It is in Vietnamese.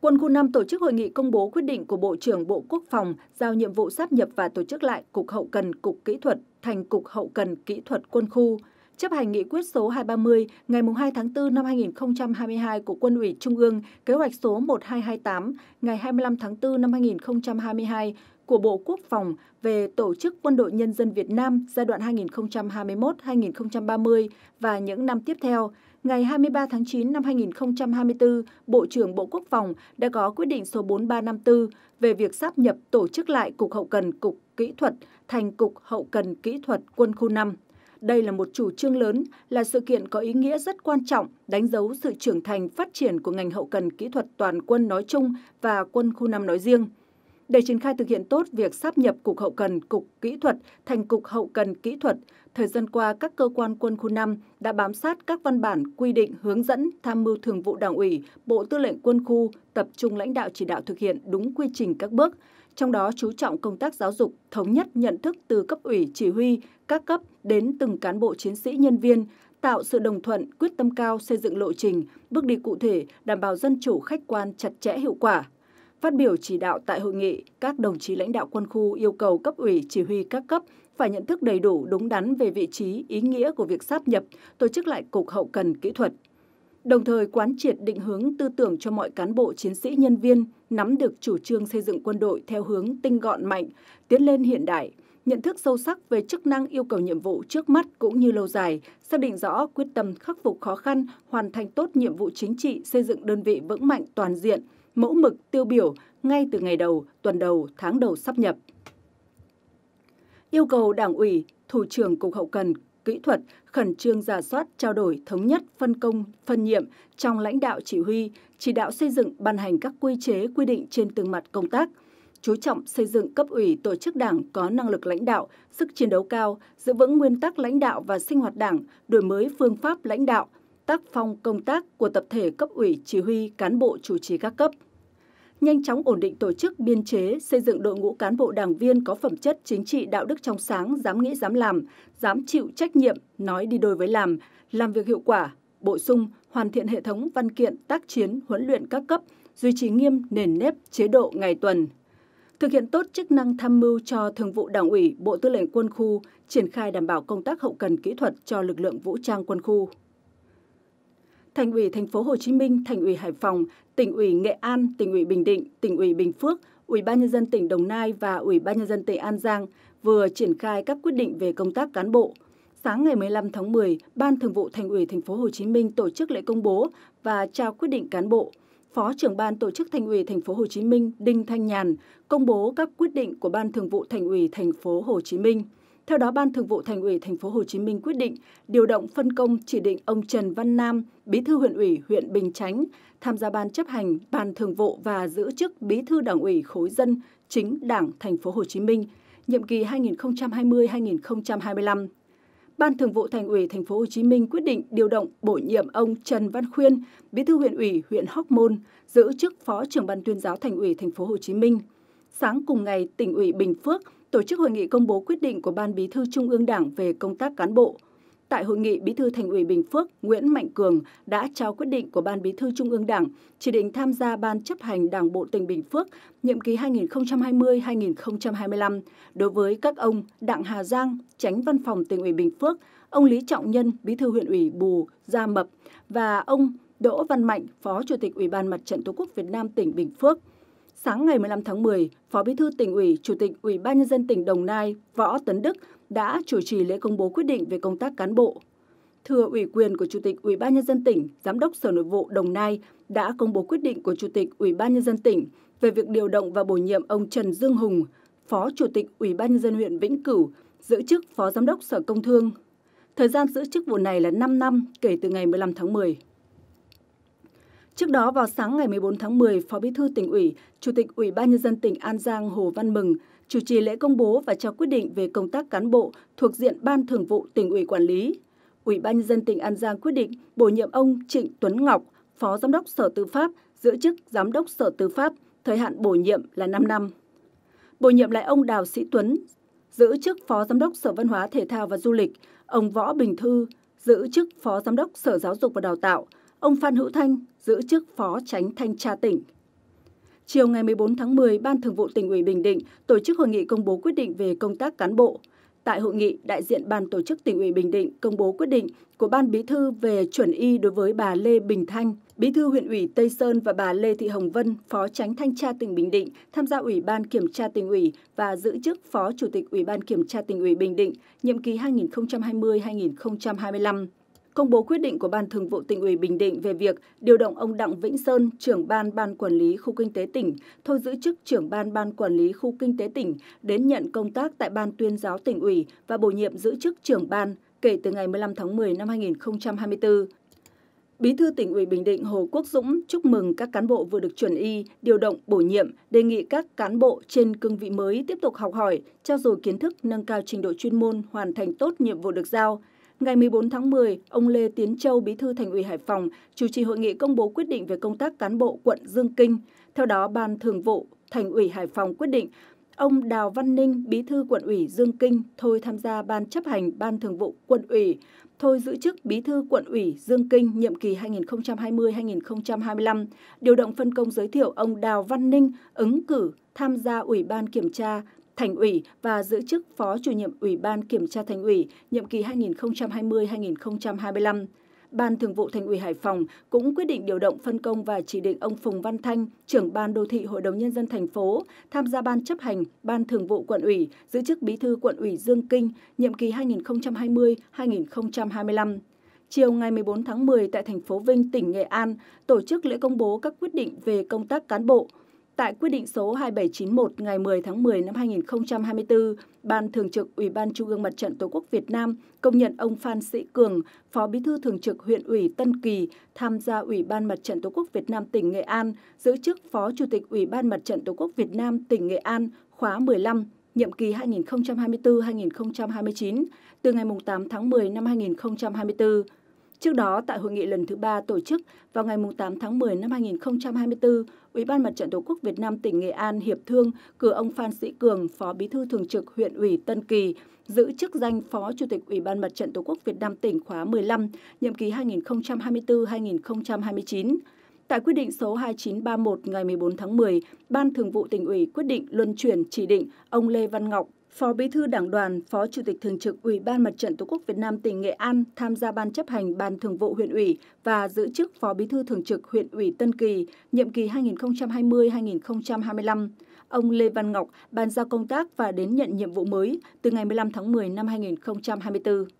Quân khu 5 tổ chức hội nghị công bố quyết định của Bộ trưởng Bộ Quốc phòng giao nhiệm vụ sáp nhập và tổ chức lại Cục Hậu cần Cục Kỹ thuật thành Cục Hậu cần Kỹ thuật Quân khu, chấp hành nghị quyết số 230 ngày 2 tháng 4 năm 2022 của Quân ủy Trung ương, kế hoạch số 1228 ngày 25 tháng 4 năm 2022 của Bộ Quốc phòng về tổ chức Quân đội Nhân dân Việt Nam giai đoạn 2021-2030 và những năm tiếp theo, Ngày 23 tháng 9 năm 2024, Bộ trưởng Bộ Quốc phòng đã có quyết định số 4354 về việc sáp nhập tổ chức lại Cục Hậu cần Cục Kỹ thuật thành Cục Hậu cần Kỹ thuật Quân khu 5. Đây là một chủ trương lớn, là sự kiện có ý nghĩa rất quan trọng, đánh dấu sự trưởng thành phát triển của ngành hậu cần kỹ thuật toàn quân nói chung và quân khu 5 nói riêng – để triển khai thực hiện tốt việc sáp nhập Cục Hậu cần Cục Kỹ thuật thành Cục Hậu cần Kỹ thuật, thời gian qua các cơ quan quân khu 5 đã bám sát các văn bản quy định hướng dẫn tham mưu thường vụ Đảng ủy, Bộ Tư lệnh Quân khu tập trung lãnh đạo chỉ đạo thực hiện đúng quy trình các bước, trong đó chú trọng công tác giáo dục, thống nhất nhận thức từ cấp ủy chỉ huy, các cấp đến từng cán bộ chiến sĩ nhân viên, tạo sự đồng thuận, quyết tâm cao xây dựng lộ trình, bước đi cụ thể, đảm bảo dân chủ khách quan chặt chẽ hiệu quả, Phát biểu chỉ đạo tại hội nghị, các đồng chí lãnh đạo quân khu yêu cầu cấp ủy chỉ huy các cấp phải nhận thức đầy đủ đúng đắn về vị trí, ý nghĩa của việc sáp nhập, tổ chức lại cục hậu cần kỹ thuật. Đồng thời quán triệt định hướng tư tưởng cho mọi cán bộ chiến sĩ nhân viên nắm được chủ trương xây dựng quân đội theo hướng tinh gọn mạnh, tiến lên hiện đại, nhận thức sâu sắc về chức năng yêu cầu nhiệm vụ trước mắt cũng như lâu dài, xác định rõ quyết tâm khắc phục khó khăn, hoàn thành tốt nhiệm vụ chính trị, xây dựng đơn vị vững mạnh toàn diện – mẫu mực tiêu biểu ngay từ ngày đầu, tuần đầu, tháng đầu sắp nhập. Yêu cầu Đảng ủy, Thủ trưởng Cục Hậu cần, Kỹ thuật khẩn trương giả soát, trao đổi, thống nhất, phân công, phân nhiệm trong lãnh đạo chỉ huy, chỉ đạo xây dựng, ban hành các quy chế quy định trên từng mặt công tác – chú trọng xây dựng cấp ủy tổ chức đảng có năng lực lãnh đạo, sức chiến đấu cao, giữ vững nguyên tắc lãnh đạo và sinh hoạt đảng, đổi mới phương pháp lãnh đạo, tác phong công tác của tập thể cấp ủy chỉ huy cán bộ chủ trì các cấp nhanh chóng ổn định tổ chức biên chế, xây dựng đội ngũ cán bộ đảng viên có phẩm chất chính trị đạo đức trong sáng, dám nghĩ dám làm, dám chịu trách nhiệm, nói đi đôi với làm, làm việc hiệu quả, bổ sung, hoàn thiện hệ thống văn kiện tác chiến huấn luyện các cấp, duy trì nghiêm nền nếp chế độ ngày tuần. Thực hiện tốt chức năng tham mưu cho Thường vụ Đảng ủy, Bộ Tư lệnh Quân khu triển khai đảm bảo công tác hậu cần kỹ thuật cho lực lượng vũ trang quân khu. Thành ủy Thành phố Hồ Chí Minh, Thành ủy Hải Phòng, Tỉnh ủy Nghệ An, Tỉnh ủy Bình Định, Tỉnh ủy Bình Phước, Ủy ban nhân dân tỉnh Đồng Nai và Ủy ban nhân dân tỉnh An Giang vừa triển khai các quyết định về công tác cán bộ. Sáng ngày 15 tháng 10, Ban Thường vụ Thành ủy Thành phố Hồ Chí Minh tổ chức lễ công bố và trao quyết định cán bộ. Phó trưởng ban tổ chức Thành ủy Thành phố Hồ Chí Minh Đinh Thanh Nhàn công bố các quyết định của Ban Thường vụ Thành ủy Thành phố Hồ Chí Minh. Theo đó, Ban Thường vụ Thành ủy Thành phố Hồ Chí Minh quyết định điều động phân công chỉ định ông Trần Văn Nam, Bí thư huyện ủy huyện Bình Chánh, tham gia ban chấp hành Ban Thường vụ và giữ chức Bí thư Đảng ủy khối dân chính Đảng Thành phố Hồ Chí Minh, nhiệm kỳ 2020-2025. Ban Thường vụ Thành ủy Thành phố Hồ Chí Minh quyết định điều động bổ nhiệm ông Trần Văn Khuyên, Bí thư huyện ủy huyện Hóc Môn, giữ chức Phó trưởng ban tuyên giáo Thành ủy Thành phố Hồ Chí Minh. Sáng cùng ngày, tỉnh ủy Bình Phước tổ chức hội nghị công bố quyết định của Ban Bí thư Trung ương Đảng về công tác cán bộ. Tại hội nghị, Bí thư Thành ủy Bình Phước Nguyễn Mạnh Cường đã trao quyết định của Ban Bí thư Trung ương Đảng chỉ định tham gia Ban chấp hành Đảng bộ tỉnh Bình Phước nhiệm kỳ 2020-2025 đối với các ông Đặng Hà Giang, Tránh Văn phòng tỉnh ủy Bình Phước, ông Lý Trọng Nhân, Bí thư huyện ủy Bù Gia Mập và ông Đỗ Văn Mạnh, Phó Chủ tịch Ủy ban Mặt trận Tổ quốc Việt Nam tỉnh Bình Phước. Sáng ngày 15 tháng 10, Phó Bí thư tỉnh ủy, Chủ tịch Ủy ban nhân dân tỉnh Đồng Nai Võ Tấn Đức đã chủ trì lễ công bố quyết định về công tác cán bộ. Thừa ủy quyền của Chủ tịch Ủy ban nhân dân tỉnh, Giám đốc Sở Nội vụ Đồng Nai đã công bố quyết định của Chủ tịch Ủy ban nhân dân tỉnh về việc điều động và bổ nhiệm ông Trần Dương Hùng, Phó Chủ tịch Ủy ban nhân dân huyện Vĩnh Cửu, giữ chức Phó Giám đốc Sở Công Thương. Thời gian giữ chức vụ này là 5 năm kể từ ngày 15 tháng 10. Trước đó vào sáng ngày 14 tháng 10, Phó Bí thư tỉnh ủy, Chủ tịch Ủy ban nhân dân tỉnh An Giang Hồ Văn Mừng chủ trì lễ công bố và trao quyết định về công tác cán bộ thuộc diện Ban Thường vụ tỉnh ủy quản lý. Ủy ban nhân dân tỉnh An Giang quyết định bổ nhiệm ông Trịnh Tuấn Ngọc, Phó Giám đốc Sở Tư pháp, giữ chức Giám đốc Sở Tư pháp, thời hạn bổ nhiệm là 5 năm. Bổ nhiệm lại ông Đào Sĩ Tuấn, giữ chức Phó Giám đốc Sở Văn hóa Thể thao và Du lịch, ông Võ Bình Thư, giữ chức Phó Giám đốc Sở Giáo dục và Đào tạo, ông Phan Hữu Thanh giữ chức Phó Tránh Thanh tra tỉnh. Chiều ngày 14 tháng 10, Ban Thường vụ tỉnh ủy Bình Định tổ chức hội nghị công bố quyết định về công tác cán bộ. Tại hội nghị, đại diện Ban tổ chức tỉnh ủy Bình Định công bố quyết định của Ban Bí thư về chuẩn y đối với bà Lê Bình Thanh, Bí thư huyện ủy Tây Sơn và bà Lê Thị Hồng Vân, Phó Tránh Thanh tra tỉnh Bình Định, tham gia Ủy ban Kiểm tra tỉnh ủy và giữ chức Phó Chủ tịch Ủy ban Kiểm tra tỉnh ủy Bình Định, nhiệm kỳ 2020-2025 công bố quyết định của Ban Thường vụ tỉnh ủy Bình Định về việc điều động ông Đặng Vĩnh Sơn, trưởng ban ban quản lý khu kinh tế tỉnh, thôi giữ chức trưởng ban ban quản lý khu kinh tế tỉnh đến nhận công tác tại Ban tuyên giáo tỉnh ủy và bổ nhiệm giữ chức trưởng ban kể từ ngày 15 tháng 10 năm 2024. Bí thư tỉnh ủy Bình Định Hồ Quốc Dũng chúc mừng các cán bộ vừa được chuẩn y, điều động, bổ nhiệm, đề nghị các cán bộ trên cương vị mới tiếp tục học hỏi, trao dồi kiến thức, nâng cao trình độ chuyên môn, hoàn thành tốt nhiệm vụ được giao – Ngày 14 tháng 10, ông Lê Tiến Châu, Bí thư Thành ủy Hải Phòng, chủ trì hội nghị công bố quyết định về công tác cán bộ quận Dương Kinh. Theo đó, Ban Thường vụ Thành ủy Hải Phòng quyết định ông Đào Văn Ninh, Bí thư quận ủy Dương Kinh, thôi tham gia Ban chấp hành Ban Thường vụ quận ủy, thôi giữ chức Bí thư quận ủy Dương Kinh nhiệm kỳ 2020-2025, điều động phân công giới thiệu ông Đào Văn Ninh ứng cử tham gia Ủy ban kiểm tra Thành ủy và giữ chức Phó chủ nhiệm Ủy ban Kiểm tra Thành ủy nhiệm kỳ 2020-2025. Ban Thường vụ Thành ủy Hải Phòng cũng quyết định điều động phân công và chỉ định ông Phùng Văn Thanh, trưởng ban đô thị Hội đồng Nhân dân thành phố, tham gia ban chấp hành Ban Thường vụ Quận ủy, giữ chức Bí thư Quận ủy Dương Kinh, nhiệm kỳ 2020-2025. Chiều ngày 14 tháng 10 tại thành phố Vinh, tỉnh Nghệ An, tổ chức lễ công bố các quyết định về công tác cán bộ, Tại quyết định số 2791 ngày 10 tháng 10 năm 2024, Ban Thường trực Ủy ban Trung ương Mặt trận Tổ quốc Việt Nam công nhận ông Phan Sĩ Cường, Phó Bí thư Thường trực huyện ủy Tân Kỳ, tham gia Ủy ban Mặt trận Tổ quốc Việt Nam tỉnh Nghệ An, giữ chức Phó Chủ tịch Ủy ban Mặt trận Tổ quốc Việt Nam tỉnh Nghệ An khóa 15, nhiệm kỳ 2024-2029, từ ngày 8 tháng 10 năm 2024. Trước đó, tại hội nghị lần thứ ba tổ chức vào ngày 8 tháng 10 năm 2024, Ủy ban Mặt trận Tổ quốc Việt Nam tỉnh Nghệ An hiệp thương cử ông Phan Sĩ Cường, Phó Bí thư Thường trực huyện ủy Tân Kỳ, giữ chức danh Phó Chủ tịch Ủy ban Mặt trận Tổ quốc Việt Nam tỉnh khóa 15, nhiệm kỳ 2024-2029. Tại quyết định số 2931 ngày 14 tháng 10, Ban Thường vụ tỉnh ủy quyết định luân chuyển chỉ định ông Lê Văn Ngọc, Phó Bí thư Đảng đoàn, Phó Chủ tịch Thường trực Ủy ban Mặt trận Tổ quốc Việt Nam tỉnh Nghệ An tham gia Ban chấp hành Ban Thường vụ huyện ủy và giữ chức Phó Bí thư Thường trực huyện ủy Tân Kỳ, nhiệm kỳ 2020-2025. Ông Lê Văn Ngọc bàn giao công tác và đến nhận nhiệm vụ mới từ ngày 15 tháng 10 năm 2024.